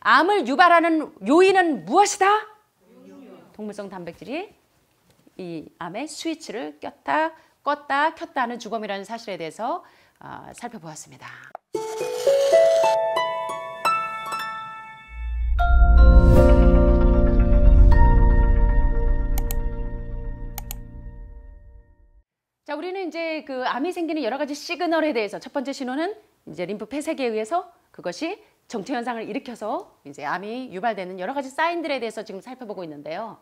암을 유발하는 요인은 무엇이다? 동물성 단백질이 이 암의 스위치를 꼈다, 껐다, 켰다 하는 주검이라는 사실에 대해서 어, 살펴보았습니다. 자, 우리는 이제 그 암이 생기는 여러 가지 시그널에 대해서 첫 번째 신호는 이제 림프 폐쇄계에 의해서 그것이 정체 현상을 일으켜서 이제 암이 유발되는 여러 가지 사인들에 대해서 지금 살펴보고 있는데요.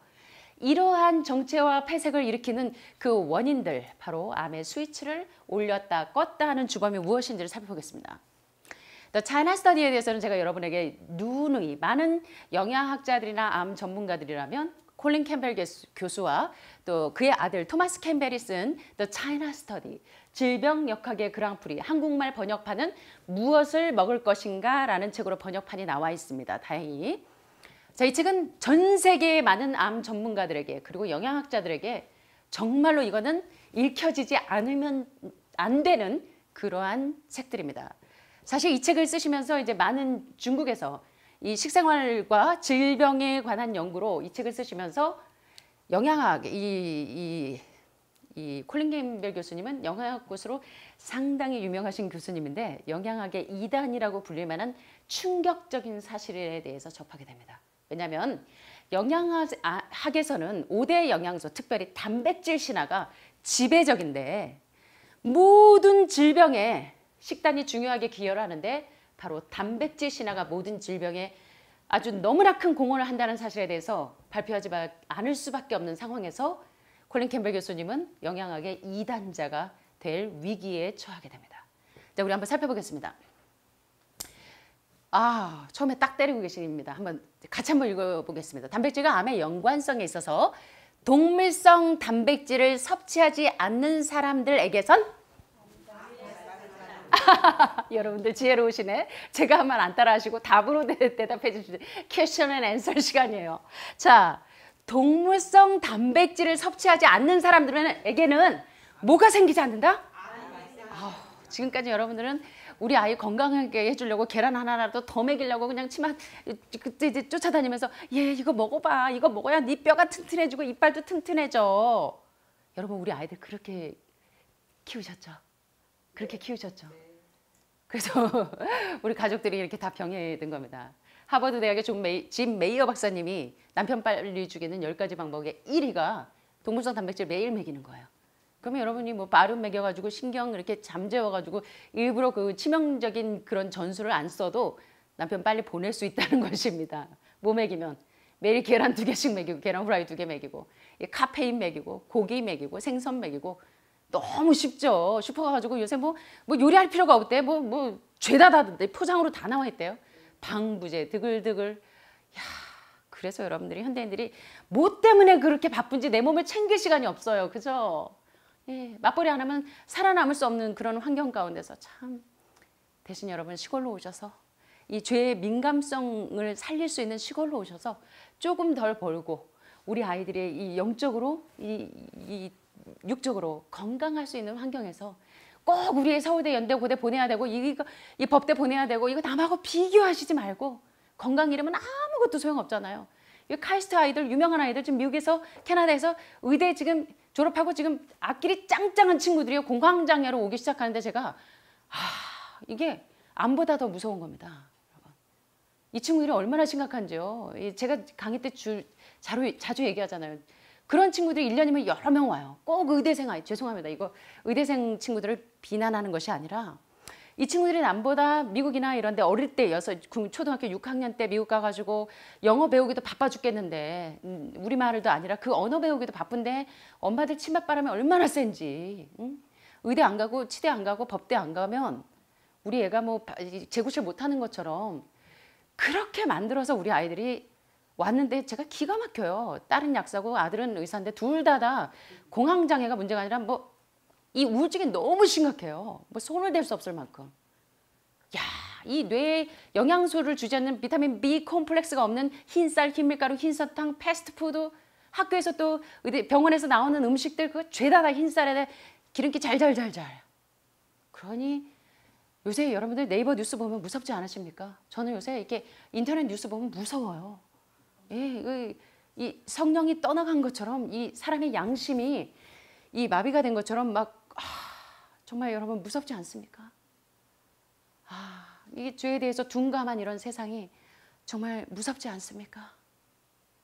이러한 정체와 폐색을 일으키는 그 원인들, 바로 암의 스위치를 올렸다 껐다 하는 주범이 무엇인지를 살펴보겠습니다. 또 차이나 스터디에 대해서는 제가 여러분에게 누누이 많은 영양학자들이나 암 전문가들이라면 콜린 캠벨 교수와 또 그의 아들 토마스 캠벨이 쓴또 차이나 스터디 질병역학의 그랑프리 한국말 번역판은 무엇을 먹을 것인가 라는 책으로 번역판이 나와 있습니다. 다행히. 자, 이 책은 전 세계의 많은 암 전문가들에게 그리고 영양학자들에게 정말로 이거는 읽혀지지 않으면 안 되는 그러한 책들입니다. 사실 이 책을 쓰시면서 이제 많은 중국에서 이 식생활과 질병에 관한 연구로 이 책을 쓰시면서 영양학, 이, 이이 콜린 임벨 교수님은 영양학 곳으로 상당히 유명하신 교수님인데 영양학의 이단이라고 불릴 만한 충격적인 사실에 대해서 접하게 됩니다. 왜냐하면 영양학에서는 아, 5대 영양소, 특별히 단백질 신화가 지배적인데 모든 질병에 식단이 중요하게 기여를 하는데 바로 단백질 신화가 모든 질병에 아주 너무나 큰 공헌을 한다는 사실에 대해서 발표하지 않을 수밖에 없는 상황에서 콜린 캠벨 교수님은 영양학의 이단자가 될 위기에 처하게 됩니다. 자, 우리 한번 살펴보겠습니다. 아, 처음에 딱 때리고 계십니다. 한번 같이 한번 읽어보겠습니다. 단백질과 암의 연관성에 있어서 동물성 단백질을 섭취하지 않는 사람들에게선 여러분들 지혜로우시네. 제가 한번 안 따라하시고 답으로 대답해 주시는 캐션 앤 앤서 시간이에요. 자, 동물성 단백질을 섭취하지 않는 사람들에게는 뭐가 생기지 않는다? 아, 지금까지 여러분들은 우리 아이 건강하게 해주려고 계란 하나라도 더 먹이려고 그냥 치마 그때 이제 쫓아다니면서 얘 이거 먹어봐 이거 먹어야 네 뼈가 튼튼해지고 이빨도 튼튼해져 여러분 우리 아이들 그렇게 키우셨죠? 그렇게 키우셨죠? 그래서 우리 가족들이 이렇게 다 병에 든 겁니다. 하버드 대학의 메이, 짐 메이어 박사님이 남편 빨리 죽이는 1 0가지 방법의 1위가 동물성 단백질 매일 먹이는 거예요. 그러면 여러분이 뭐 발음 먹여가지고 신경 이렇게 잠재워가지고 일부러 그 치명적인 그런 전술을 안 써도 남편 빨리 보낼 수 있다는 것입니다. 뭐 먹이면 매일 계란 두 개씩 먹이고 계란 후라이 두 개 먹이고 카페인 먹이고 고기 먹이고 생선 먹이고 너무 쉽죠. 슈퍼 가가지고 요새 뭐, 뭐 요리할 필요가 없대. 뭐, 뭐 죄다 다던데 포장으로 다 나와 있대요. 방부제 드글드글 야 그래서 여러분들이 현대인들이 뭐 때문에 그렇게 바쁜지 내 몸을 챙길 시간이 없어요 그죠 예, 맞벌이 안 하면 살아남을 수 없는 그런 환경 가운데서 참 대신 여러분 시골로 오셔서 이 죄의 민감성을 살릴 수 있는 시골로 오셔서 조금 덜 벌고 우리 아이들의 이 영적으로 이, 이 육적으로 건강할 수 있는 환경에서 꼭 우리의 서울대 연대 고대 보내야 되고 이거 이 법대 보내야 되고 이거 남하고 비교하시지 말고 건강 이름은 아무것도 소용없잖아요. 이 카이스트 아이들 유명한 아이들 지금 미국에서 캐나다에서 의대 지금 졸업하고 지금 앞길이 짱짱한 친구들이 요 공황장애로 오기 시작하는데 제가 아 이게 암보다 더 무서운 겁니다. 이 친구들이 얼마나 심각한지요. 제가 강의 때 주, 자주, 자주 얘기하잖아요. 그런 친구들이 1년이면 여러 명 와요. 꼭 의대생 아이 죄송합니다. 이거 의대생 친구들을 비난하는 것이 아니라 이 친구들이 남보다 미국이나 이런 데 어릴 때여섯 초등학교 6학년 때 미국 가가지고 영어 배우기도 바빠 죽겠는데 음, 우리말도 아니라 그 언어 배우기도 바쁜데 엄마들 치맛바람이 얼마나 센지 응? 의대 안 가고 치대 안 가고 법대 안 가면 우리 애가 뭐 재구실 못하는 것처럼 그렇게 만들어서 우리 아이들이 왔는데 제가 기가 막혀요. 딸은 약사고 아들은 의사인데 둘 다 다 공황 장애가 문제가 아니라 뭐 이 우울증이 너무 심각해요. 뭐 손을 댈 수 없을 만큼. 야, 이 뇌에 영양소를 주지 않는 비타민 B 콤플렉스가 없는 흰쌀, 흰밀가루, 흰설탕, 패스트푸드, 학교에서 또 병원에서 나오는 음식들 그 죄다 다 흰쌀에 기름기 잘잘잘잘. 그러니 요새 여러분들 네이버 뉴스 보면 무섭지 않으십니까? 저는 요새 이렇게 인터넷 뉴스 보면 무서워요. 예, 그 이 성령이 떠나간 것처럼 이 사람의 양심이 이 마비가 된 것처럼 막 아, 정말 여러분 무섭지 않습니까? 아, 이 죄에 대해서 둔감한 이런 세상이 정말 무섭지 않습니까?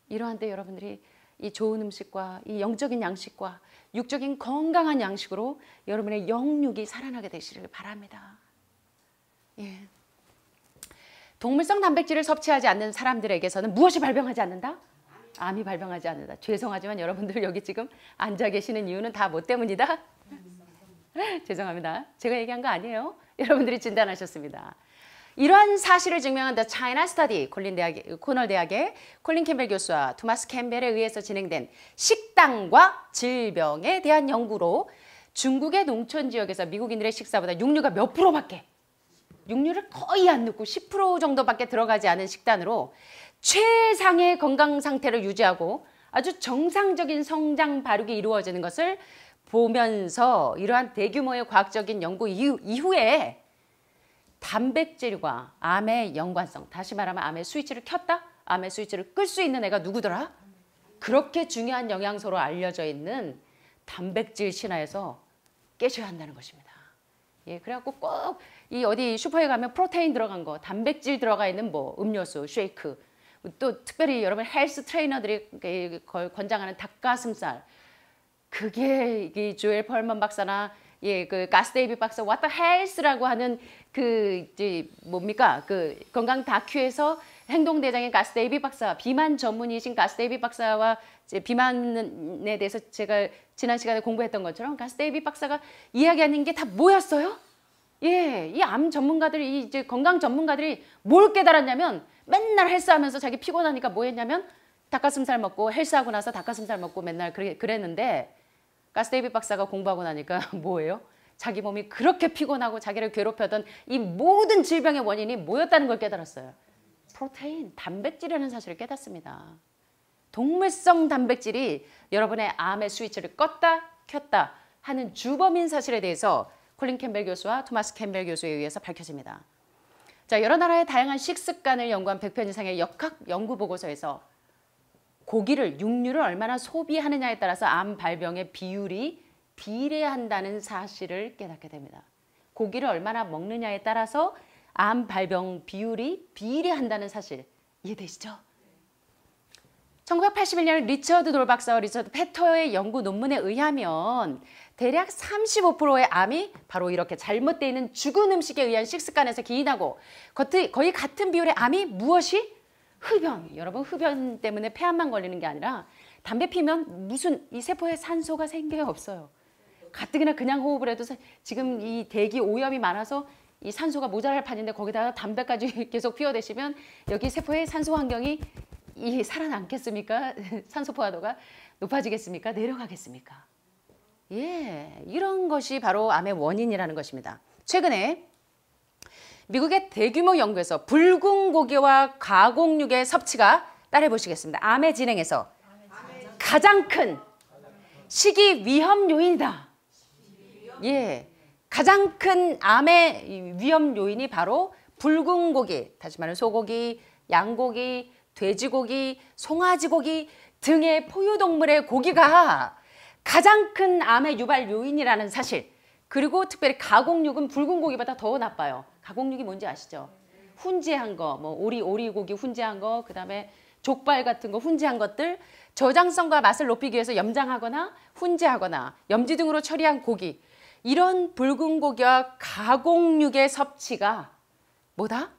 이러한 때 여러분들이 이 좋은 음식과 이 영적인 양식과 육적인 건강한 양식으로 여러분의 영육이 살아나게 되시길 바랍니다. 예. 동물성 단백질을 섭취하지 않는 사람들에게서는 무엇이 발병하지 않는다? 암이 발병하지 않는다. 죄송하지만 여러분들 여기 지금 앉아 계시는 이유는 다 뭐 때문이다? 죄송합니다. 제가 얘기한 거 아니에요. 여러분들이 진단하셨습니다. 이러한 사실을 증명한 The China Study, 콜린 대학의, 코널 대학의 콜린 캠벨 교수와 투마스 캠벨에 의해서 진행된 식당과 질병에 대한 연구로 중국의 농촌 지역에서 미국인들의 식사보다 육류가 몇 프로밖에 육류를 거의 안 넣고 10% 정도밖에 들어가지 않은 식단으로 최상의 건강 상태를 유지하고 아주 정상적인 성장 발육이 이루어지는 것을 보면서 이러한 대규모의 과학적인 연구 이후, 이후에 단백질과 암의 연관성, 다시 말하면 암의 스위치를 켰다? 암의 스위치를 끌 수 있는 애가 누구더라? 그렇게 중요한 영양소로 알려져 있는 단백질 신화에서 깨셔야 한다는 것입니다. 예, 그래갖고 꼭이 어디 슈퍼에 가면 프로테인 들어간 거, 단백질 들어가 있는 뭐 음료수, 쉐이크, 또 특별히 여러분 헬스 트레이너들이 권장하는 닭가슴살. 그게 이 조엘 펄먼 박사나 예, 그 가스데이비 박사 왔다 헬스라고 하는 그 이제 뭡니까? 그 건강 다큐에서 행동대장인 가스데이비 박사, 비만 전문의이신 가스데이비 박사와 이제 비만에 대해서 제가 지난 시간에 공부했던 것처럼 가스데이비 박사가 이야기하는 게 다 뭐였어요? 예, 이 암 전문가들이 이제 건강 전문가들이 뭘 깨달았냐면 맨날 헬스하면서 자기 피곤하니까 뭐 했냐면 닭가슴살 먹고 헬스하고 나서 닭가슴살 먹고 맨날 그래, 그랬는데 가스데이비 박사가 공부하고 나니까 뭐예요? 자기 몸이 그렇게 피곤하고 자기를 괴롭혔던 이 모든 질병의 원인이 뭐였다는 걸 깨달았어요. 프로테인, 단백질이라는 사실을 깨닫습니다. 동물성 단백질이 여러분의 암의 스위치를 껐다 켰다 하는 주범인 사실에 대해서 콜린 캠벨 교수와 토마스 캠벨 교수에 의해서 밝혀집니다. 자, 여러 나라의 다양한 식습관을 연구한 100편 이상의 역학 연구 보고서에서 고기를, 육류를 얼마나 소비하느냐에 따라서 암 발병의 비율이 비례한다는 사실을 깨닫게 됩니다. 고기를 얼마나 먹느냐에 따라서 암 발병 비율이 비례한다는 사실 이해되시죠? 1981년 리처드 돌 박사와 리처드 페터의 연구 논문에 의하면 대략 35%의 암이 바로 이렇게 잘못되어 있는 죽은 음식에 의한 식습관에서 기인하고 거의 같은 비율의 암이 무엇이? 흡연. 여러분 흡연 때문에 폐암만 걸리는 게 아니라 담배 피면 무슨 이 세포에 산소가 생겨요 없어요. 가뜩이나 그냥 호흡을 해도 지금 이 대기 오염이 많아서 이 산소가 모자랄 판인데 거기다가 담배까지 계속 피워대시면 여기 세포의 산소 환경이 이 살아남겠습니까? 산소 포화도가 높아지겠습니까? 내려가겠습니까? 예, 이런 것이 바로 암의 원인이라는 것입니다. 최근에 미국의 대규모 연구에서 붉은 고기와 가공육의 섭취가 따라해 보시겠습니다. 암의 진행에서 가장 큰 식이 위험 요인이다. 예, 가장 큰 암의 위험 요인이 바로 붉은 고기, 다시 말해 소고기, 양고기, 돼지고기, 송아지고기 등의 포유동물의 고기가 가장 큰 암의 유발 요인이라는 사실 그리고 특별히 가공육은 붉은 고기보다 더 나빠요. 가공육이 뭔지 아시죠? 훈제한 거, 뭐 오리 오리 고기 훈제한 거, 그다음에 족발 같은 거 훈제한 것들 저장성과 맛을 높이기 위해서 염장하거나 훈제하거나 염지 등으로 처리한 고기 이런 붉은 고기와 가공육의 섭취가 뭐다?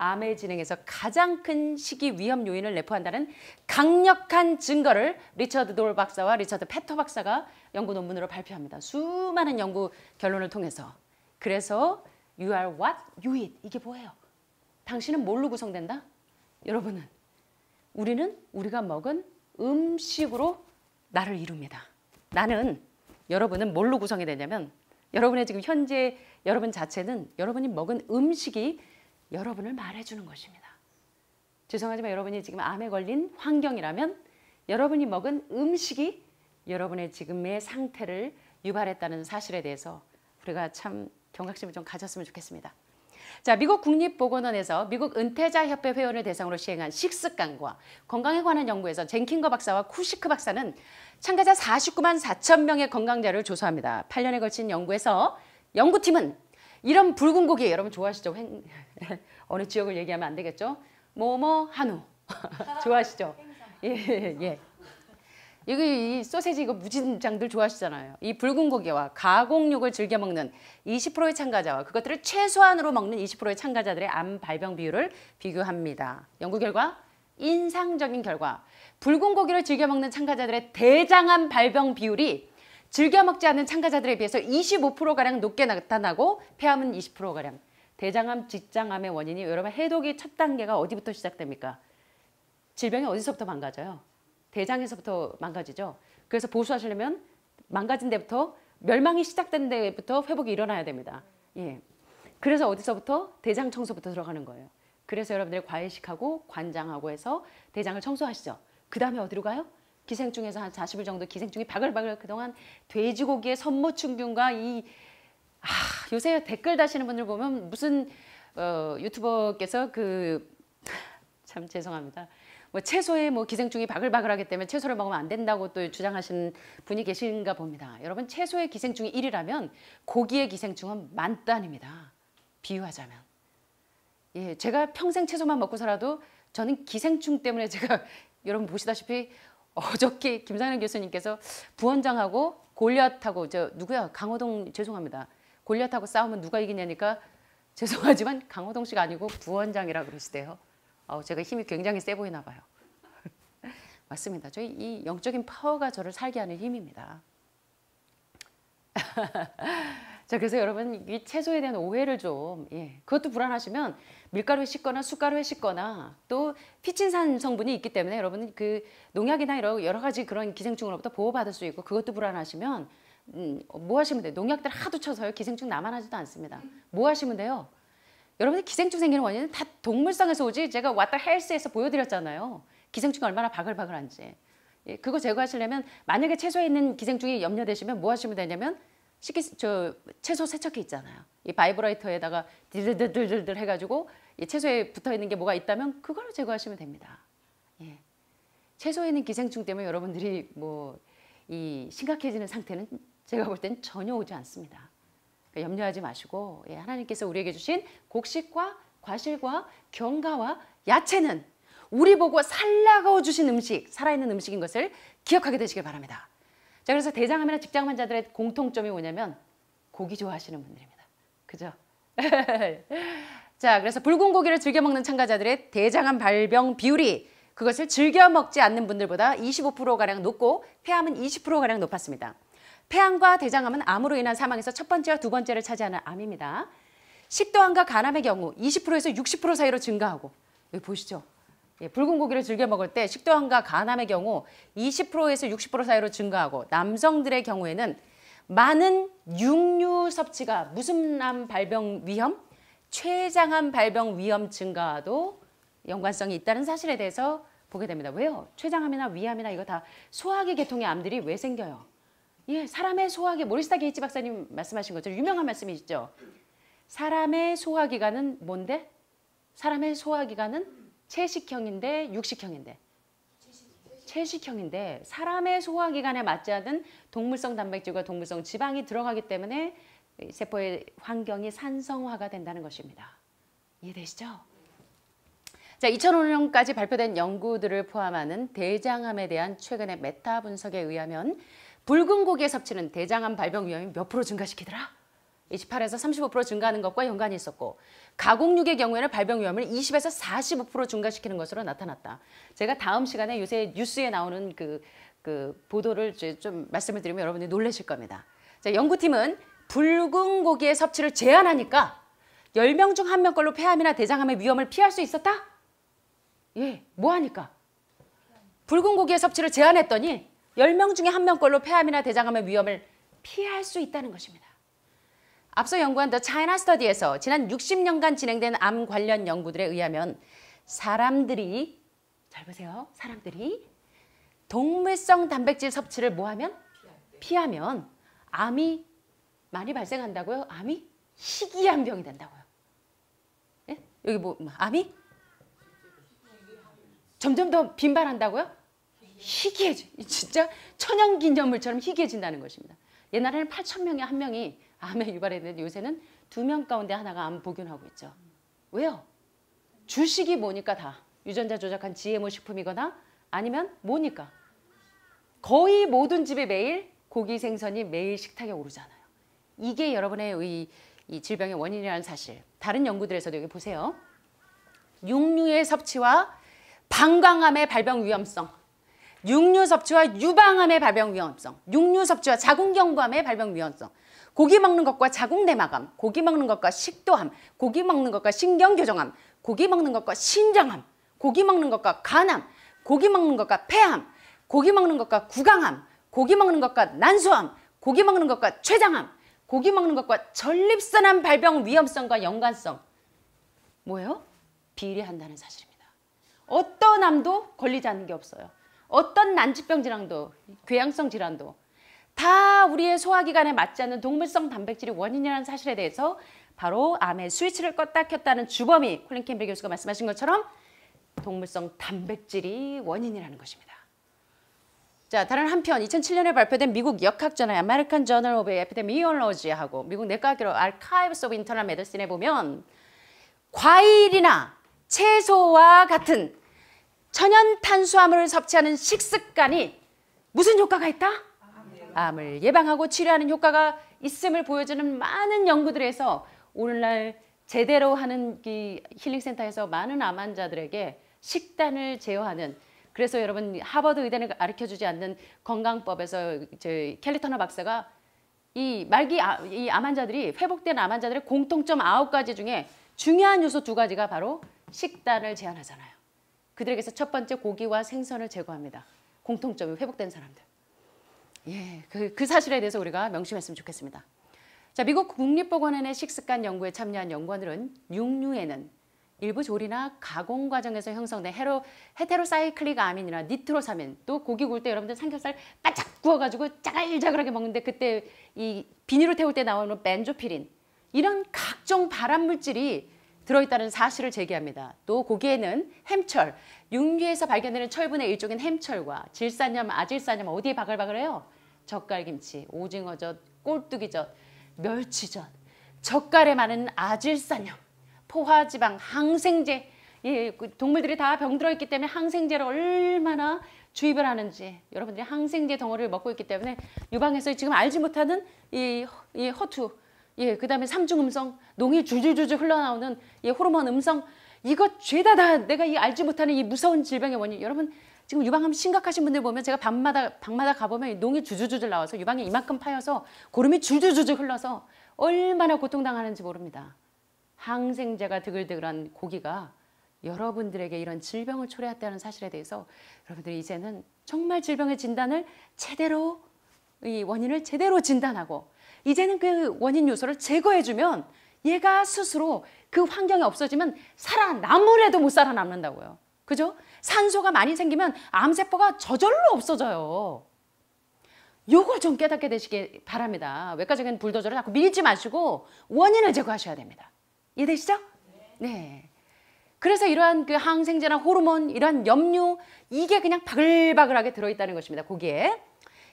암의 진행에서 가장 큰 식이 위험 요인을 내포한다는 강력한 증거를 리처드 돌 박사와 리처드 페터 박사가 연구 논문으로 발표합니다. 수많은 연구 결론을 통해서. 그래서 you are what you eat. 이게 뭐예요? 당신은 뭘로 구성된다? 여러분은 우리는 우리가 먹은 음식으로 나를 이룹니다. 나는 여러분은 뭘로 구성이 되냐면 여러분의 지금 현재 여러분 자체는 여러분이 먹은 음식이 여러분을 말해주는 것입니다. 죄송하지만 여러분이 지금 암에 걸린 환경이라면 여러분이 먹은 음식이 여러분의 지금의 상태를 유발했다는 사실에 대해서 우리가 참 경각심을 좀 가졌으면 좋겠습니다. 자, 미국 국립보건원에서 미국 은퇴자협회 회원을 대상으로 시행한 식습관과 건강에 관한 연구에서 젠킹거 박사와 쿠시크 박사는 참가자 49만 4천 명의 건강자를 조사합니다. 8년에 걸친 연구에서 연구팀은 이런 붉은 고기 여러분 좋아하시죠? 횡... 어느 지역을 얘기하면 안 되겠죠? 모모 한우 좋아하시죠? 예, 예. 여기 예. 이 소세지 이거 무진장들 좋아하시잖아요. 이 붉은 고기와 가공육을 즐겨 먹는 20%의 참가자와 그것들을 최소한으로 먹는 20%의 참가자들의 암 발병 비율을 비교합니다. 연구 결과 인상적인 결과. 붉은 고기를 즐겨 먹는 참가자들의 대장암 발병 비율이 즐겨 먹지 않는 참가자들에 비해서 25%가량 높게 나타나고 폐암은 20%가량. 대장암, 직장암의 원인이 여러분 해독이 첫 단계가 어디부터 시작됩니까? 질병이 어디서부터 망가져요? 대장에서부터 망가지죠. 그래서 보수하시려면 망가진 데부터 멸망이 시작된 데부터 회복이 일어나야 됩니다. 예. 그래서 어디서부터 대장 청소부터 들어가는 거예요. 그래서 여러분들 과외식하고 관장하고 해서 대장을 청소하시죠. 그 다음에 어디로 가요? 기생충에서 한 40일 정도 기생충이 바글바글 그동안 돼지고기의 선모충균과 이 아, 요새 댓글 다시는 분들 보면 무슨 어, 유튜버께서 그 참 죄송합니다. 뭐 채소에 뭐 기생충이 바글바글하기 때문에 채소를 먹으면 안 된다고 또 주장하시는 분이 계신가 봅니다. 여러분 채소의 기생충이 1이라면 고기의 기생충은 만단입니다. 비유하자면. 예, 제가 평생 채소만 먹고 살아도 저는 기생충 때문에 제가 여러분 보시다시피 어저께 김상현 교수님께서 부원장하고 골리앗하고 저 누구야 강호동 죄송합니다. 골리앗하고 싸우면 누가 이기냐니까 죄송하지만 강호동 씨가 아니고 부원장이라 그러시대요. 어, 제가 힘이 굉장히 세 보이나 봐요. 맞습니다. 저희 이 영적인 파워가 저를 살게 하는 힘입니다. 자, 그래서 여러분 이 채소에 대한 오해를 좀 예, 그것도 불안하시면 밀가루에 씻거나 숯가루에 씻거나 또 피친산 성분이 있기 때문에 여러분 그 농약이나 여러, 여러 가지 그런 기생충으로부터 보호받을 수 있고 그것도 불안하시면 음, 뭐 하시면 돼요? 농약들 하도 쳐서요. 기생충 남아나지도 않습니다. 뭐 하시면 돼요? 여러분이 기생충 생기는 원인은 다 동물성에서 오지 제가 왔다 헬스에서 보여드렸잖아요. 기생충이 얼마나 바글바글한지. 예, 그거 제거하시려면 만약에 채소에 있는 기생충이 염려되시면 뭐 하시면 되냐면 식기 저 채소 세척기 있잖아요. 이 바이브라이터에다가 들들들들들 해가지고 이 채소에 붙어 있는 게 뭐가 있다면 그걸로 제거하시면 됩니다. 예. 채소에 있는 기생충 때문에 여러분들이 뭐 이 심각해지는 상태는 제가 볼 땐 전혀 오지 않습니다. 그러니까 염려하지 마시고 예, 하나님께서 우리에게 주신 곡식과 과실과 경과와 야채는 우리 보고 살라고 주신 음식, 살아있는 음식인 것을 기억하게 되시길 바랍니다. 자, 그래서 대장암이나 직장 환자들의 공통점이 뭐냐면 고기 좋아하시는 분들입니다. 그죠? 자, 그래서 붉은 고기를 즐겨 먹는 참가자들의 대장암 발병 비율이 그것을 즐겨 먹지 않는 분들보다 25%가량 높고 폐암은 20%가량 높았습니다. 폐암과 대장암은 암으로 인한 사망에서 첫 번째와 두 번째를 차지하는 암입니다. 식도암과 간암의 경우 20%에서 60% 사이로 증가하고 여기 보시죠. 예, 붉은 고기를 즐겨 먹을 때 식도암과 간암의 경우 20%에서 60% 사이로 증가하고 남성들의 경우에는 많은 육류 섭취가 무슨암 발병 위험, 췌장암 발병 위험 증가와도 연관성이 있다는 사실에 대해서 보게 됩니다. 왜요? 췌장암이나 위암이나 이거 다 소화기 계통의 암들이 왜 생겨요? 예, 사람의 소화기 모리스타 게이츠 박사님 말씀하신 것처럼 유명한 말씀이시죠. 사람의 소화기관은 뭔데? 사람의 소화기관은 채식형인데 육식형인데 채식형인데 사람의 소화기관에 맞지 않은 동물성 단백질과 동물성 지방이 들어가기 때문에 세포의 환경이 산성화가 된다는 것입니다. 이해되시죠? 자, 2005년까지 발표된 연구들을 포함하는 대장암에 대한 최근의 메타 분석에 의하면 붉은 고기의 섭취는 대장암 발병 위험이 몇 프로 증가시키더라? 28에서 35% 증가하는 것과 연관이 있었고 가공육의 경우에는 발병 위험을 20에서 45% 증가시키는 것으로 나타났다. 제가 다음 시간에 요새 뉴스에 나오는 그, 그 보도를 좀 말씀을 드리면 여러분들이 놀라실 겁니다. 자, 연구팀은 붉은 고기의 섭취를 제한하니까 10명 중 1명 걸로 폐암이나 대장암의 위험을 피할 수 있었다? 예, 뭐 하니까? 붉은 고기의 섭취를 제한했더니 10명 중에 1명 걸로 폐암이나 대장암의 위험을 피할 수 있다는 것입니다. 앞서 연구한 더 차이나 스터디에서 지난 60년간 진행된 암 관련 연구들에 의하면 사람들이 잘 보세요. 사람들이 동물성 단백질 섭취를 뭐하면 피하면 암이 많이 발생한다고요. 암이 희귀한병이 된다고요. 예? 여기 뭐, 뭐 암이 점점 더 빈발한다고요? 희귀해져. 진짜 천연기념물처럼 희귀해진다는 것입니다. 옛날에는 8천 명에 한 명이 암에 유발했는데 요새는 두 명 가운데 하나가 암복균하고 있죠. 왜요? 주식이 뭐니까 다. 유전자 조작한 GMO 식품이거나 아니면 뭐니까. 거의 모든 집에 매일 고기 생선이 매일 식탁에 오르잖아요. 이게 여러분의 이, 이 질병의 원인이라는 사실. 다른 연구들에서도 여기 보세요. 육류의 섭취와 방광암의 발병 위험성. 육류 섭취와 유방암의 발병 위험성. 육류 섭취와 자궁경부암의 발병 위험성. 고기 먹는 것과 자궁내막암, 고기 먹는 것과 식도암, 고기 먹는 것과 신경교정암, 고기 먹는 것과 신장암, 고기 먹는 것과 간암, 고기 먹는 것과 폐암, 고기 먹는 것과 구강암, 고기 먹는 것과 난소암, 고기 먹는 것과 췌장암, 고기 먹는 것과 전립선암 발병 위험성과 연관성. 뭐예요? 비례한다는 사실입니다. 어떤 암도 걸리지 않는 게 없어요. 어떤 난치병 질환도, 궤양성 질환도 다 우리의 소화기관에 맞지 않는 동물성 단백질이 원인이라는 사실에 대해서 바로 암의 스위치를 껐다 켰다는 주범이 콜린 캠벨 교수가 말씀하신 것처럼 동물성 단백질이 원인이라는 것입니다. 자, 다른 한편 2007년에 발표된 미국 역학저널 a m e 칸 저널 오브 Journal o 하고 미국 내과학교 Archives of i n t e 에 보면 과일이나 채소와 같은 천연 탄수화물을 섭취하는 식습관이 무슨 효과가 있다? 암을 예방하고 치료하는 효과가 있음을 보여주는 많은 연구들에서 오늘날 제대로 하는 힐링센터에서 많은 암 환자들에게 식단을 제어하는 그래서 여러분 하버드 의대는 가르쳐주지 않는 건강법에서 저희 캘리터너 박사가 이 말기 아, 이암 환자들이 회복된 암 환자들의 공통점 아홉 가지 중에 중요한 요소 두 가지가 바로 식단을 제한하잖아요. 그들에게서 첫 번째 고기와 생선을 제거합니다. 공통점이 회복된 사람들. 예, 그, 그 사실에 대해서 우리가 명심했으면 좋겠습니다. 자, 미국 국립보건원의 식습관 연구에 참여한 연구원들은 육류에는 일부 조리나 가공 과정에서 형성된 헤로, 헤테로사이클릭 아민이나 니트로사민 또 고기 구울 때 여러분들 삼겹살 바짝 구워가지고 짜글자글하게 먹는데 그때 이 비닐로 태울 때 나오는 벤조피린 이런 각종 발암물질이 들어있다는 사실을 제기합니다. 또 고기에는 햄철, 육류에서 발견되는 철분의 일종인 햄철과 질산염, 아질산염 어디에 바글바글해요? 젓갈김치, 오징어젓, 꼴뚜기젓, 멸치젓, 젓갈에 많은 아질산염, 포화지방, 항생제 예, 동물들이 다 병들어 있기 때문에 항생제를 얼마나 주입을 하는지 여러분들이 항생제 덩어리를 먹고 있기 때문에 유방에서 지금 알지 못하는 이, 이 허투 예, 그다음에 삼중 음성, 농이 줄줄줄줄 흘러나오는 예, 호르몬 음성 이거 죄다 다 내가 이 알지 못하는 이 무서운 질병의 원인. 여러분 지금 유방암 심각하신 분들 보면 제가 밤마다 밤마다 가보면 농이 줄줄줄줄 나와서 유방이 이만큼 파여서 고름이 줄줄줄줄 흘러서 얼마나 고통당하는지 모릅니다. 항생제가 드글드글한 고기가 여러분들에게 이런 질병을 초래했다는 사실에 대해서 여러분들이 이제는 정말 질병의 진단을 제대로 이 원인을 제대로 진단하고 이제는 그 원인 요소를 제거해주면 얘가 스스로 그 환경이 없어지면 살아남으래도 못 살아남는다고요. 그죠? 산소가 많이 생기면 암세포가 저절로 없어져요. 요걸 좀 깨닫게 되시길 바랍니다. 외과적인 불도저를 자꾸 밀지 마시고 원인을 제거하셔야 됩니다. 이해되시죠? 네. 그래서 이러한 그 항생제나 호르몬, 이러한 염류 이게 그냥 바글바글하게 들어있다는 것입니다. 거기에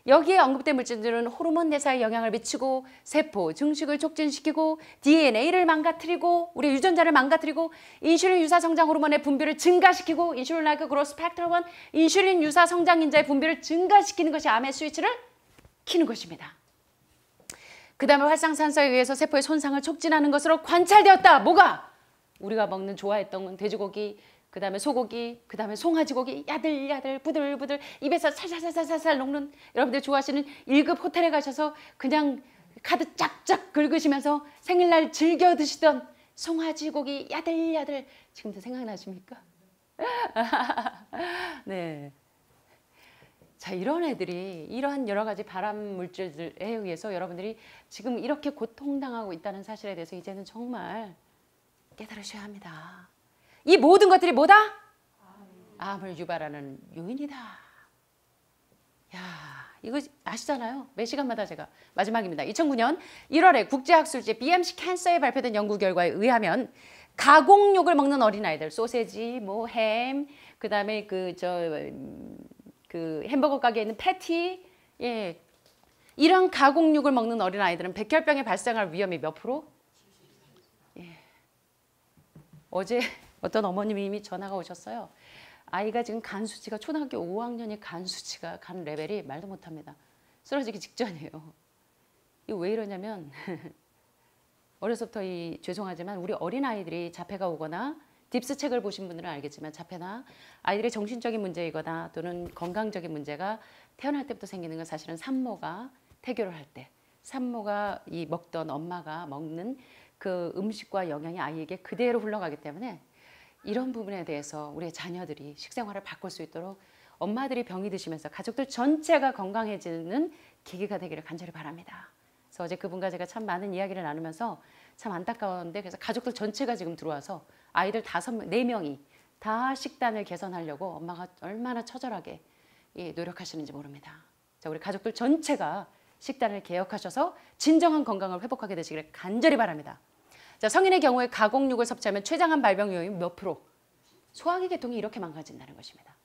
여기에 언급된 물질들은 호르몬 대사에 영향을 미치고 세포 증식을 촉진시키고 DNA를 망가뜨리고 우리 유전자를 망가뜨리고 인슐린 유사 성장 호르몬의 분비를 증가시키고 인슐린 라이크 그로스 팩터 1 인슐린 유사 성장 인자의 분비를 증가시키는 것이 암의 스위치를 키는 것입니다. 그 다음에 활성산소에 의해서 세포의 손상을 촉진하는 것으로 관찰되었다. 뭐가? 우리가 먹는 좋아했던 돼지고기, 그 다음에 소고기, 그 다음에 송아지고기 야들야들 부들부들 입에서 살살살살살 녹는 여러분들 좋아하시는 1급 호텔에 가셔서 그냥 카드 쫙쫙 긁으시면서 생일날 즐겨 드시던 송아지고기 야들야들 지금도 생각나십니까? 네. 자, 이런 애들이 이러한 여러 가지 발암 물질들에 의해서 여러분들이 지금 이렇게 고통당하고 있다는 사실에 대해서 이제는 정말 깨달으셔야 합니다. 이 모든 것들이 뭐다? 암을 유발하는 요인이다. 야, 이거 아시잖아요. 매 시간마다 제가 마지막입니다. 2009년 1월에 국제학술지 BMC 캔서에 발표된 연구 결과에 의하면 가공육을 먹는 어린아이들 소세지, 뭐 햄, 그다음에 그 저그 그 햄버거 가게에 있는 패티 예. 이런 가공육을 먹는 어린아이들은 백혈병이 발생할 위험이 몇 프로? 예. 어제 어떤 어머님이 이미 전화가 오셨어요. 아이가 지금 간 수치가 초등학교 5학년이 간 수치가 간 레벨이 말도 못합니다. 쓰러지기 직전이에요. 이거 왜 이러냐면 어려서부터 이 죄송하지만 우리 어린 아이들이 자폐가 오거나 딥스 책을 보신 분들은 알겠지만 자폐나 아이들의 정신적인 문제이거나 또는 건강적인 문제가 태어날 때부터 생기는 건 사실은 산모가 태교를 할 때 산모가 이 먹던 엄마가 먹는 그 음식과 영양이 아이에게 그대로 흘러가기 때문에 이런 부분에 대해서 우리의 자녀들이 식생활을 바꿀 수 있도록 엄마들이 병이 드시면서 가족들 전체가 건강해지는 계기가 되기를 간절히 바랍니다. 그래서 어제 그분과 제가 참 많은 이야기를 나누면서 참 안타까운데 그래서 가족들 전체가 지금 들어와서 아이들 다섯 네 명이 다 식단을 개선하려고 엄마가 얼마나 처절하게 노력하시는지 모릅니다. 자, 우리 가족들 전체가 식단을 개혁하셔서 진정한 건강을 회복하게 되시기를 간절히 바랍니다. 자, 성인의 경우에 가공육을 섭취하면 췌장암 발병 요인 몇 프로? 소화기 계통이 이렇게 망가진다는 것입니다.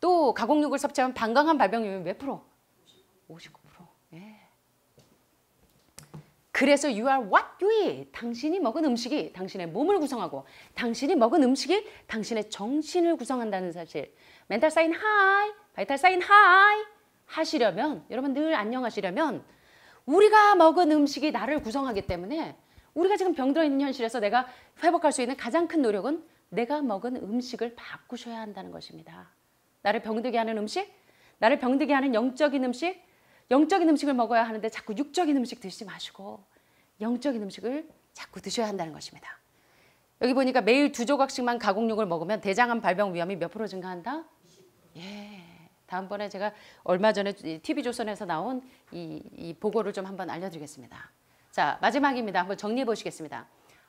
또 가공육을 섭취하면 방광암 발병 요인 몇 프로? 59%. 예. 그래서 you are what you eat. 당신이 먹은 음식이 당신의 몸을 구성하고 당신이 먹은 음식이 당신의 정신을 구성한다는 사실. 멘탈 사인 하이, 바이탈 사인 하이 하시려면 여러분 늘 안녕하시려면 우리가 먹은 음식이 나를 구성하기 때문에 우리가 지금 병들어 있는 현실에서 내가 회복할 수 있는 가장 큰 노력은 내가 먹은 음식을 바꾸셔야 한다는 것입니다. 나를 병들게 하는 음식, 나를 병들게 하는 영적인 음식, 영적인 음식을 먹어야 하는데 자꾸 육적인 음식 드시지 마시고 영적인 음식을 자꾸 드셔야 한다는 것입니다. 여기 보니까 매일 두 조각씩만 가공육을 먹으면 대장암 발병 위험이 몇 프로 증가한다? 예. 다음번에 제가 얼마 전에 TV조선에서 나온 이, 이 보고를 좀 한번 알려드리겠습니다. 자, 마지막입니다. 한번 정리해 보시겠습니다.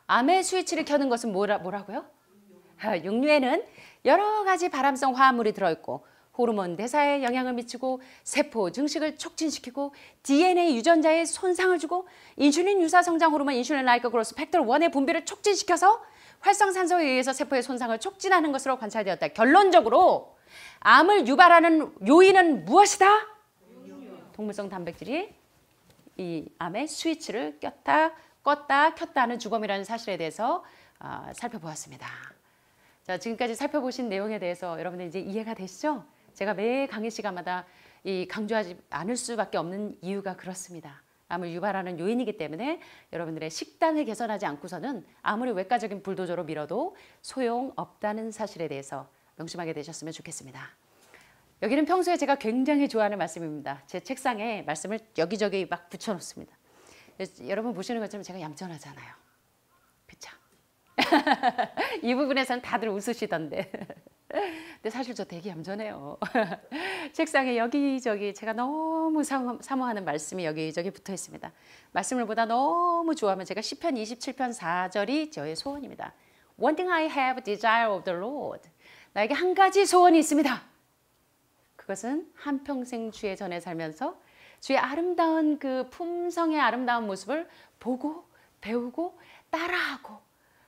암의 스위치를 켜는 것은 뭐라, 뭐라고요? 아, 육류에는 여러 가지 발암성 화합물이 들어있고 호르몬 대사에 영향을 미치고 세포 증식을 촉진시키고 DNA 유전자에 손상을 주고 인슐린 유사 성장 호르몬 인슐린 라이크 그로스 팩터 1의 분비를 촉진시켜서 활성산소에 의해서 세포의 손상을 촉진하는 것으로 관찰되었다. 결론적으로 암을 유발하는 요인은 무엇이다? 동물성 단백질이 이 암의 스위치를 꼈다 껐다 켰다는 주검이라는 사실에 대해서 어, 살펴보았습니다. 자 지금까지 살펴보신 내용에 대해서 여러분들 이제 이해가 되시죠? 제가 매 강의 시간마다 이 강조하지 않을 수밖에 없는 이유가 그렇습니다. 암을 유발하는 요인이기 때문에 여러분들의 식단을 개선하지 않고서는 아무리 외과적인 불도저로 밀어도 소용없다는 사실에 대해서 명심하게 되셨으면 좋겠습니다. 여기는 평소에 제가 굉장히 좋아하는 말씀입니다. 제 책상에 말씀을 여기저기 막 붙여놓습니다. 여러분 보시는 것처럼 제가 얌전하잖아요. 그쵸? 이 부분에선 다들 웃으시던데. 근데 사실 저 되게 얌전해요. 책상에 여기저기 제가 너무 사모하는 말씀이 여기저기 붙어 있습니다. 말씀을 보다 너무 좋아하면 제가 10편 27편 4절이 저의 소원입니다. One thing I have desire of the Lord. 나에게 한 가지 소원이 있습니다. 그것은 한평생 주의 전에 살면서 주의 아름다운 그 품성의 아름다운 모습을 보고 배우고 따라하고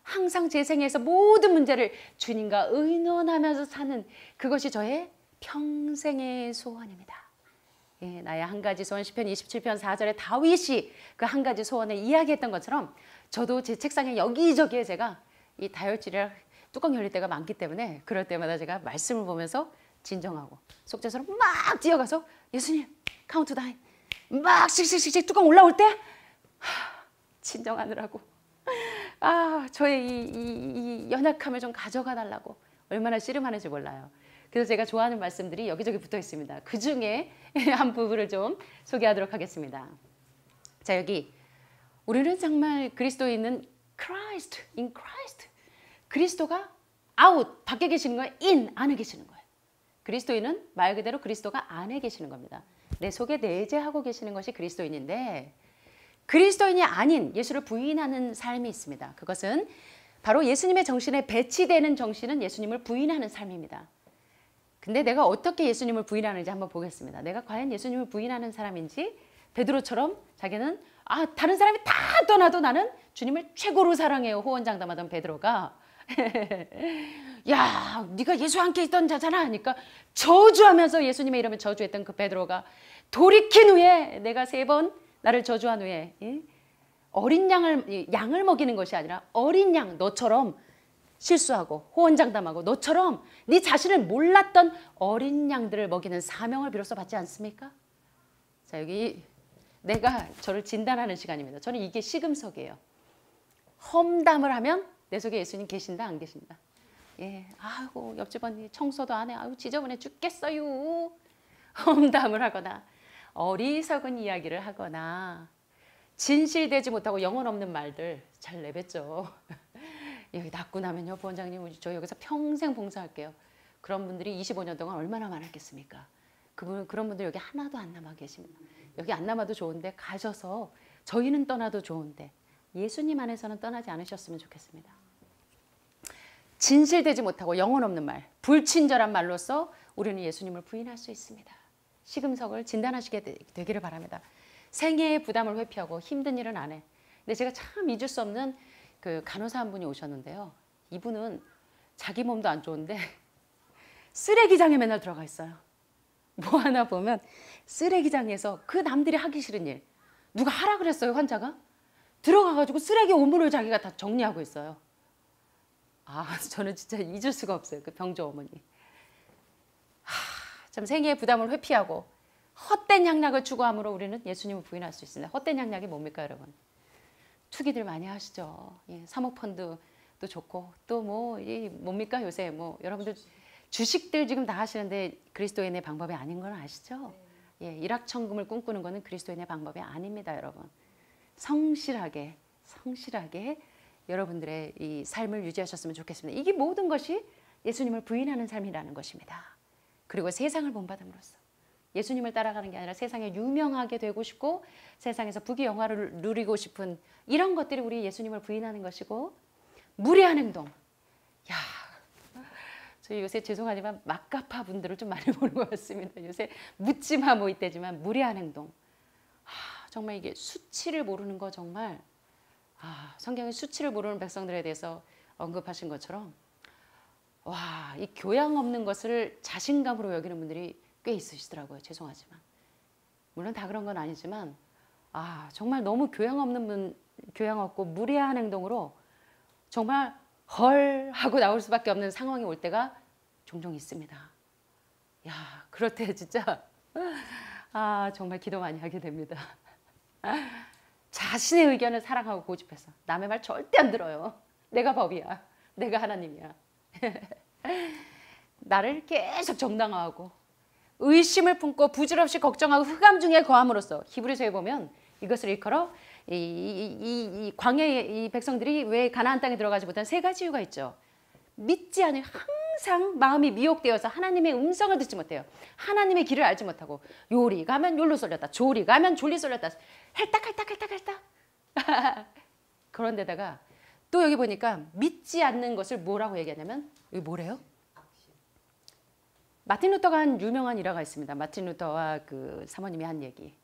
항상 제 생에서 모든 문제를 주님과 의논하면서 사는 그것이 저의 평생의 소원입니다. 예, 나의 한 가지 소원 시편 27편 4절에 다윗이 그 한 가지 소원을 이야기했던 것처럼 저도 제 책상에 여기저기에 제가 이 다혈질이라 뚜껑 열릴 때가 많기 때문에 그럴 때마다 제가 말씀을 보면서 진정하고 속죄서럼막 뛰어가서 예수님 카운트다인 막 씩씩씩씩 뚜껑 올라올 때 진정하느라고 아 저의 이, 이, 이 연약함을 좀 가져가 달라고 얼마나 씨름하는지 몰라요. 그래서 제가 좋아하는 말씀들이 여기저기 붙어 있습니다. 그 중에 한 부분을 좀 소개하도록 하겠습니다. 자 여기 우리는 정말 그리스도에 있는 Christ, in c h r 그리스도가 아웃 밖에 계시는 거예요. 인 안에 계시는 거예요. 그리스도인은 말 그대로 그리스도가 안에 계시는 겁니다. 내 속에 내재하고 계시는 것이 그리스도인인데 그리스도인이 아닌 예수를 부인하는 삶이 있습니다. 그것은 바로 예수님의 정신에 배치되는 정신은 예수님을 부인하는 삶입니다. 근데 내가 어떻게 예수님을 부인하는지 한번 보겠습니다. 내가 과연 예수님을 부인하는 사람인지 베드로처럼 자기는 아 다른 사람이 다 떠나도 나는 주님을 최고로 사랑해요 호언장담하던 베드로가 야, 네가 예수 와 함께 있던 자잖아 하니까 저주하면서 예수님의 이름을 저주했던 그 베드로가 돌이킨 후에 내가 세 번 나를 저주한 후에 예? 어린 양을 양을 먹이는 것이 아니라 어린 양 너처럼 실수하고 호언장담하고 너처럼 네 자신을 몰랐던 어린 양들을 먹이는 사명을 비로소 받지 않습니까? 자, 여기 내가 저를 진단하는 시간입니다. 저는 이게 시금석이에요. 험담을 하면 내 속에 예수님 계신다 안 계신다. 예, 아이고 옆집 언니 청소도 안 해. 아이고 지저분해 죽겠어요. 험담을 하거나 어리석은 이야기를 하거나 진실되지 못하고 영혼 없는 말들 잘 내뱉죠. 여기 낳고 나면요 부원장님 저 여기서 평생 봉사할게요. 그런 분들이 25년 동안 얼마나 많았겠습니까? 그분 그런 분들 여기 하나도 안 남아 계십니다. 여기 안 남아도 좋은데 가셔서 저희는 떠나도 좋은데 예수님 안에서는 떠나지 않으셨으면 좋겠습니다. 진실되지 못하고 영혼 없는 말, 불친절한 말로써 우리는 예수님을 부인할 수 있습니다. 시금석을 진단하시게 되, 기를 바랍니다. 생애의 부담을 회피하고 힘든 일은 안 해. 근데 제가 참 잊을 수 없는 그 간호사 한 분이 오셨는데요. 이분은 자기 몸도 안 좋은데 쓰레기장에 맨날 들어가 있어요. 뭐 하나 보면 쓰레기장에서 그 남들이 하기 싫은 일 누가 하라 그랬어요 환자가? 들어가가지고 쓰레기 오물을 자기가 다 정리하고 있어요. 아, 저는 진짜 잊을 수가 없어요. 그 병조 어머니. 하, 참 생애의 부담을 회피하고 헛된 향락을 추구함으로 우리는 예수님을 부인할 수 있습니다. 헛된 향락이 뭡니까, 여러분? 투기들 많이 하시죠. 예, 사모펀드도 좋고 또 뭐이 뭡니까 요새 뭐 여러분들 주식들 지금 다 하시는데 그리스도인의 방법이 아닌 건 아시죠? 예, 일확천금을 꿈꾸는 거는 그리스도인의 방법이 아닙니다, 여러분. 성실하게 성실하게 여러분들의 이 삶을 유지하셨으면 좋겠습니다. 이게 모든 것이 예수님을 부인하는 삶이라는 것입니다. 그리고 세상을 본받음으로써 예수님을 따라가는 게 아니라 세상에 유명하게 되고 싶고 세상에서 부귀 영화를 누리고 싶은 이런 것들이 우리 예수님을 부인하는 것이고 무례한 행동. 야, 저희 요새 죄송하지만 막가파 분들을 좀 많이 보는 것 같습니다. 요새 묻지마 모이때지만 뭐 무례한 행동. 하, 정말 이게 수치를 모르는 거 정말 아, 성경의 수치를 모르는 백성들에 대해서 언급하신 것처럼 와, 이 교양 없는 것을 자신감으로 여기는 분들이 꽤 있으시더라고요. 죄송하지만. 물론 다 그런 건 아니지만 아, 정말 너무 교양 없는 분, 교양 없고 무례한 행동으로 정말 헐 하고 나올 수밖에 없는 상황이 올 때가 종종 있습니다. 야, 그럴 때 진짜 아, 정말 기도 많이 하게 됩니다. 자신의 의견을 사랑하고 고집해서 남의 말 절대 안 들어요. 내가 법이야. 내가 하나님이야. 나를 계속 정당화하고 의심을 품고 부질없이 걱정하고 흑암 중에 거함으로써 히브리서에 보면 이것을 일컬어 이, 이, 이, 광야의 이 백성들이 왜 가나안 땅에 들어가지 못한 세 가지 이유가 있죠. 믿지 않을 항상 항상 마음이 미혹되어서 하나님의 음성을 듣지 못해요. 하나님의 길을 알지 못하고 요리 가면 요로 쏠렸다. 조리 가면 졸리 쏠렸다. 헬딱헬딱헬딱헬딱. 그런데다가 또 여기 보니까 믿지 않는 것을 뭐라고 얘기하냐면 여 뭐래요? 마틴 루터가 한 유명한 일화가 있습니다. 마틴 루터와 그 사모님이 한 얘기.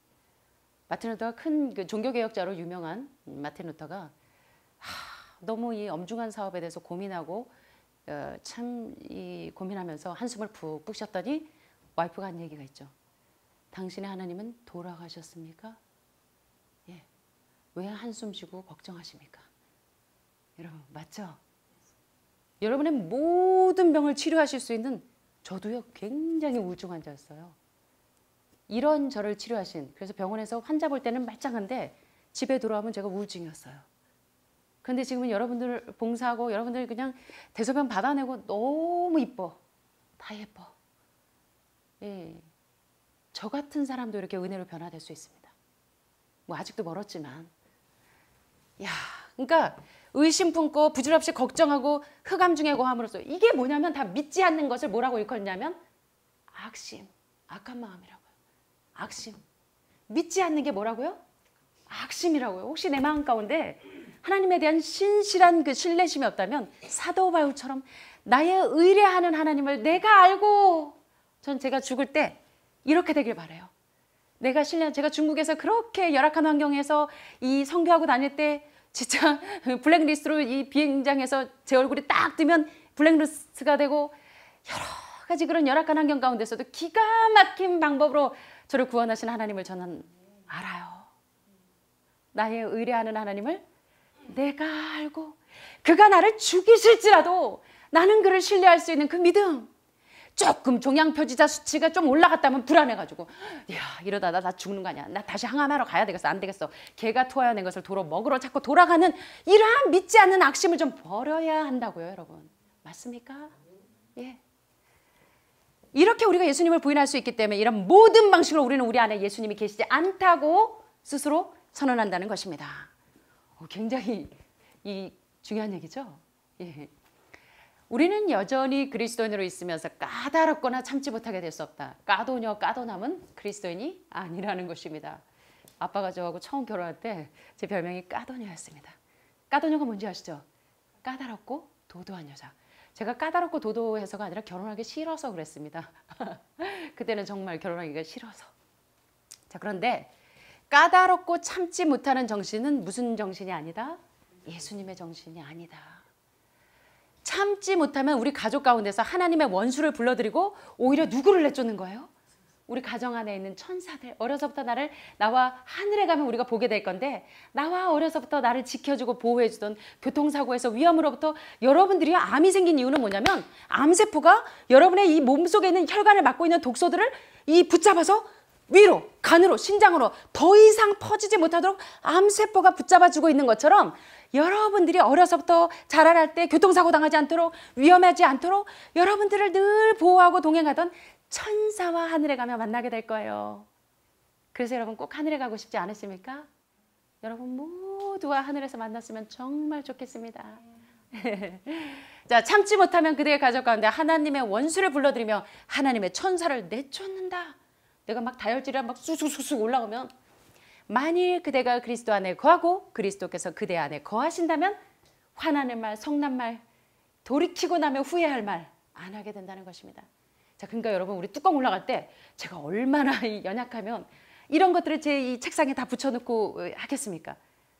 마틴 루터가 큰그 종교개혁자로 유명한 마틴 루터가 하, 너무 이 엄중한 사업에 대해서 고민하고 어, 참이 고민하면서 한숨을 푹푹 쉬었더니 와이프가 한 얘기가 있죠. 당신의 하나님은 돌아가셨습니까? 예. 왜 한숨 쉬고 걱정하십니까? 여러분, 맞죠? 여러분의 모든 병을 치료하실 수 있는 저도요, 굉장히 우울증 환자였어요. 이런 저를 치료하신, 그래서 병원에서 환자 볼 때는 말짱한데 집에 돌아오면 제가 우울증이었어요. 근데 지금은 여러분들 봉사하고 여러분들 그냥 대소변 받아내고 너무 이뻐. 다 예뻐. 예. 저 같은 사람도 이렇게 은혜로 변화될 수 있습니다. 뭐 아직도 멀었지만. 야, 그러니까 의심 품고 부질없이 걱정하고 흑암 중에 고함으로써 이게 뭐냐면 다 믿지 않는 것을 뭐라고 일컫냐면 악심, 악한 마음이라고요. 악심. 믿지 않는 게 뭐라고요? 악심이라고요. 혹시 내 마음 가운데 하나님에 대한 신실한 그 신뢰심이 없다면 사도 바울처럼 나의 의뢰하는 하나님을 내가 알고 전 제가 죽을 때 이렇게 되길 바래요. 내가 신뢰한 제가 중국에서 그렇게 열악한 환경에서 이 선교하고 다닐 때 진짜 블랙리스트로 이 비행장에서 제 얼굴이 딱 뜨면 블랙리스트가 되고 여러 가지 그런 열악한 환경 가운데서도 기가 막힌 방법으로 저를 구원하신 하나님을 저는 알아요. 나의 의뢰하는 하나님을 내가 알고 그가 나를 죽이실지라도 나는 그를 신뢰할 수 있는 그 믿음. 조금 종양표지자 수치가 좀 올라갔다면 불안해가지고 야 이러다 나, 나 죽는 거 아니야 나 다시 항암하러 가야 되겠어 안 되겠어 개가 토하여낸 것을 도로 먹으러 자꾸 돌아가는 이러한 믿지 않는 악심을 좀 버려야 한다고요 여러분 맞습니까? 예 이렇게 우리가 예수님을 부인할 수 있기 때문에 이런 모든 방식으로 우리는 우리 안에 예수님이 계시지 않다고 스스로 선언한다는 것입니다 어, 굉장히 이 중요한 얘기죠. 예. 우리는 여전히 그리스도인으로 있으면서 까다롭거나 참지 못하게 될 수 없다. 까도녀 까도남은 그리스도인이 아니라는 것입니다. 아빠가 저하고 처음 결혼할 때 제 별명이 까도녀였습니다. 까도녀가 뭔지 아시죠? 까다롭고 도도한 여자. 제가 까다롭고 도도해서가 아니라 결혼하기 싫어서 그랬습니다. 그때는 정말 결혼하기가 싫어서. 자, 그런데 까다롭고 참지 못하는 정신은 무슨 정신이 아니다? 예수님의 정신이 아니다. 참지 못하면 우리 가족 가운데서 하나님의 원수를 불러들이고 오히려 누구를 내쫓는 거예요? 우리 가정 안에 있는 천사들 어려서부터 나를 나와 하늘에 가면 우리가 보게 될 건데 나와 어려서부터 나를 지켜주고 보호해주던 교통사고에서 위험으로부터 여러분들이 암이 생긴 이유는 뭐냐면 암세포가 여러분의 이 몸속에 있는 혈관을 막고 있는 독소들을 이 붙잡아서 위로, 간으로, 신장으로 더 이상 퍼지지 못하도록 암세포가 붙잡아주고 있는 것처럼 여러분들이 어려서부터 자라날때 교통사고 당하지 않도록 위험하지 않도록 여러분들을 늘 보호하고 동행하던 천사와 하늘에 가며 만나게 될 거예요. 그래서 여러분 꼭 하늘에 가고 싶지 않으십니까? 여러분 모두와 하늘에서 만났으면 정말 좋겠습니다. 자, 참지 못하면 그대의 가족 가운데 하나님의 원수를 불러들이며 하나님의 천사를 내쫓는다. 내가 막 다혈질이랑 막 쑥쑥쑥쑥 올라오면 만일 그대가 그리스도 안에 거하고 그리스도께서 그대 안에 거하신다면 화나는 말, 성난 말, 돌이키고 나면 후회할 말 안 하게 된다는 것입니다. 자, 그러니까 여러분 우리 뚜껑 올라갈 때 제가 얼마나 연약하면 이런 것들을 제 이 책상에 다 붙여놓고 하겠습니까?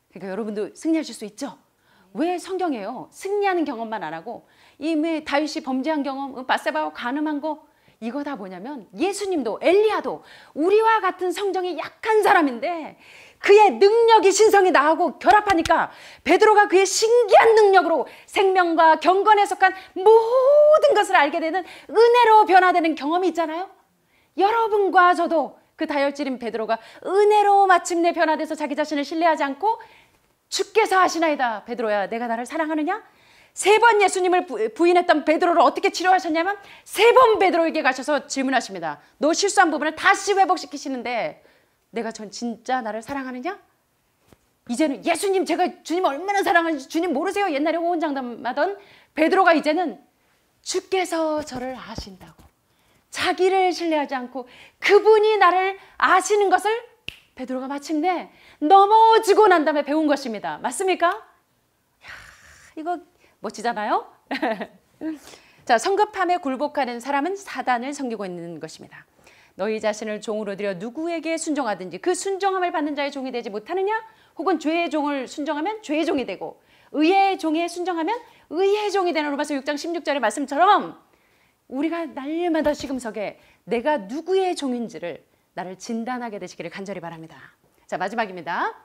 그러니까 여러분도 승리하실 수 있죠. 왜 성경에요? 승리하는 경험만 안 하고 이왜 다윗이 범죄한 경험, 음, 바세바와 가늠한거 이거 다 뭐냐면 예수님도 엘리야도 우리와 같은 성정이 약한 사람인데 그의 능력이 신성이 나하고 결합하니까 베드로가 그의 신기한 능력으로 생명과 경건에 속한 모든 것을 알게 되는 은혜로 변화되는 경험이 있잖아요. 여러분과 저도 그 다혈질인 베드로가 은혜로 마침내 변화돼서 자기 자신을 신뢰하지 않고 주께서 하시나이다 베드로야 내가 나를 사랑하느냐? 세번 예수님을 부인했던 베드로를 어떻게 치료하셨냐면 세 번 베드로에게 가셔서 질문하십니다. 너 실수한 부분을 다시 회복시키시는데 내가 전 진짜 나를 사랑하느냐? 이제는 예수님 제가 주님 얼마나 사랑하는지 주님 모르세요. 옛날에 호언장담하던 베드로가 이제는 주께서 저를 아신다고 자기를 신뢰하지 않고 그분이 나를 아시는 것을 베드로가 마침내 넘어지고 난 다음에 배운 것입니다. 맞습니까? 야, 이거 멋지잖아요. 자, 성급함에 굴복하는 사람은 사단을 섬기고 있는 것입니다. 너희 자신을 종으로 들여 누구에게 순종하든지 그 순종함을 받는 자의 종이 되지 못하느냐? 혹은 죄의 종을 순종하면 죄의 종이 되고 의의 종에 순종하면 의의 종이 되는 로마서 6장 16절의 말씀처럼 우리가 날마다 시금석에 내가 누구의 종인지를 나를 진단하게 되시기를 간절히 바랍니다. 자 마지막입니다.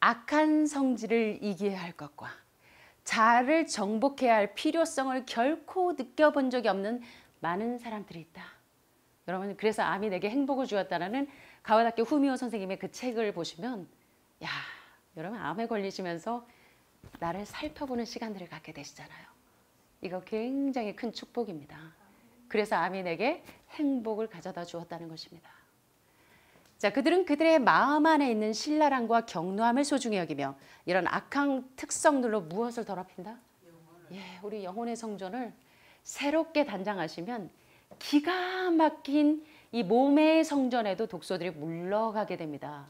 악한 성질을 이기해야 할 것과 자아를 정복해야 할 필요성을 결코 느껴본 적이 없는 많은 사람들이 있다. 여러분 그래서 암이 내게 행복을 주었다라는 가와다케 후미오 선생님의 그 책을 보시면 야 여러분 암에 걸리시면서 나를 살펴보는 시간들을 갖게 되시잖아요. 이거 굉장히 큰 축복입니다. 그래서 암이 내게 행복을 가져다 주었다는 것입니다. 자, 그들은 그들의 마음 안에 있는 신랄함과 경노함을 소중히 여기며 이런 악한 특성들로 무엇을 더럽힌다? 예, 우리 영혼의 성전을 새롭게 단장하시면 기가 막힌 이 몸의 성전에도 독소들이 물러가게 됩니다.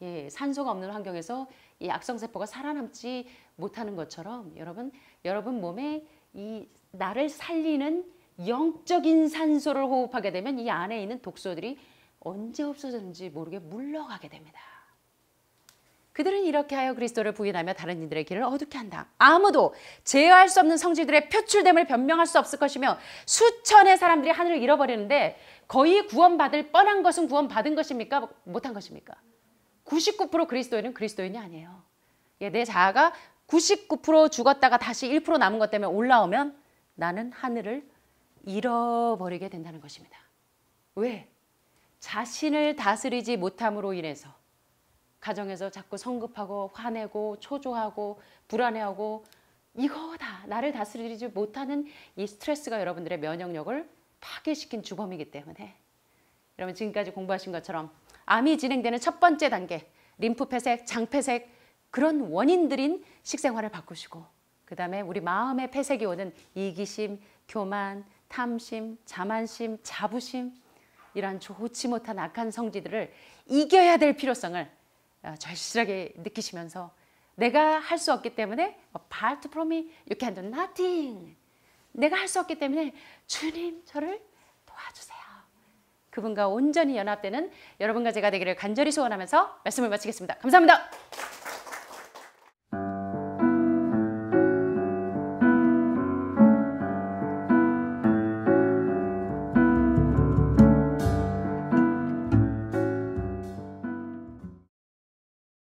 예, 산소가 없는 환경에서 이 악성세포가 살아남지 못하는 것처럼 여러분, 여러분 몸에 이 나를 살리는 영적인 산소를 호흡하게 되면 이 안에 있는 독소들이 언제 없어졌는지 모르게 물러가게 됩니다. 그들은 이렇게 하여 그리스도를 부인하며 다른 이들의 길을 어둡게 한다. 아무도 제어할 수 없는 성질들의 표출됨을 변명할 수 없을 것이며 수천의 사람들이 하늘을 잃어버리는데 거의 구원받을 뻔한 것은 구원받은 것입니까? 못한 것입니까? 99% 그리스도인은 그리스도인이 아니에요. 예, 내 자아가 99% 죽었다가 다시 1% 남은 것 때문에 올라오면 나는 하늘을 잃어버리게 된다는 것입니다. 왜? 자신을 다스리지 못함으로 인해서 가정에서 자꾸 성급하고 화내고 초조하고 불안해하고 이거 다 나를 다스리지 못하는 이 스트레스가 여러분들의 면역력을 파괴시킨 주범이기 때문에 여러분 지금까지 공부하신 것처럼 암이 진행되는 첫 번째 단계 림프폐색, 장폐색 그런 원인들인 식생활을 바꾸시고 그 다음에 우리 마음의 폐색이 오는 이기심, 교만, 탐심, 자만심, 자부심 이러한 좋지 못한 악한 성지들을 이겨야 될 필요성을 어, 절실하게 느끼시면서 내가 할 수 없기 때문에 part from me, you can do nothing. 내가 할 수 없기 때문에 주님 저를 도와주세요. 그분과 온전히 연합되는 여러분과 제가 되기를 간절히 소원하면서 말씀을 마치겠습니다. 감사합니다.